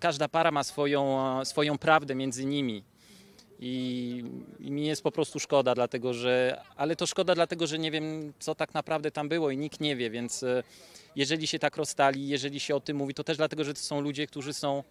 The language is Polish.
Każda para ma swoją, swoją prawdę między nimi. I, I, mi jest po prostu szkoda, dlatego że, ale to szkoda, dlatego że nie wiem, co tak naprawdę tam było i nikt nie wie, więc e, jeżeli się tak rozstali, jeżeli się o tym mówi, to też dlatego, że to są ludzie, którzy są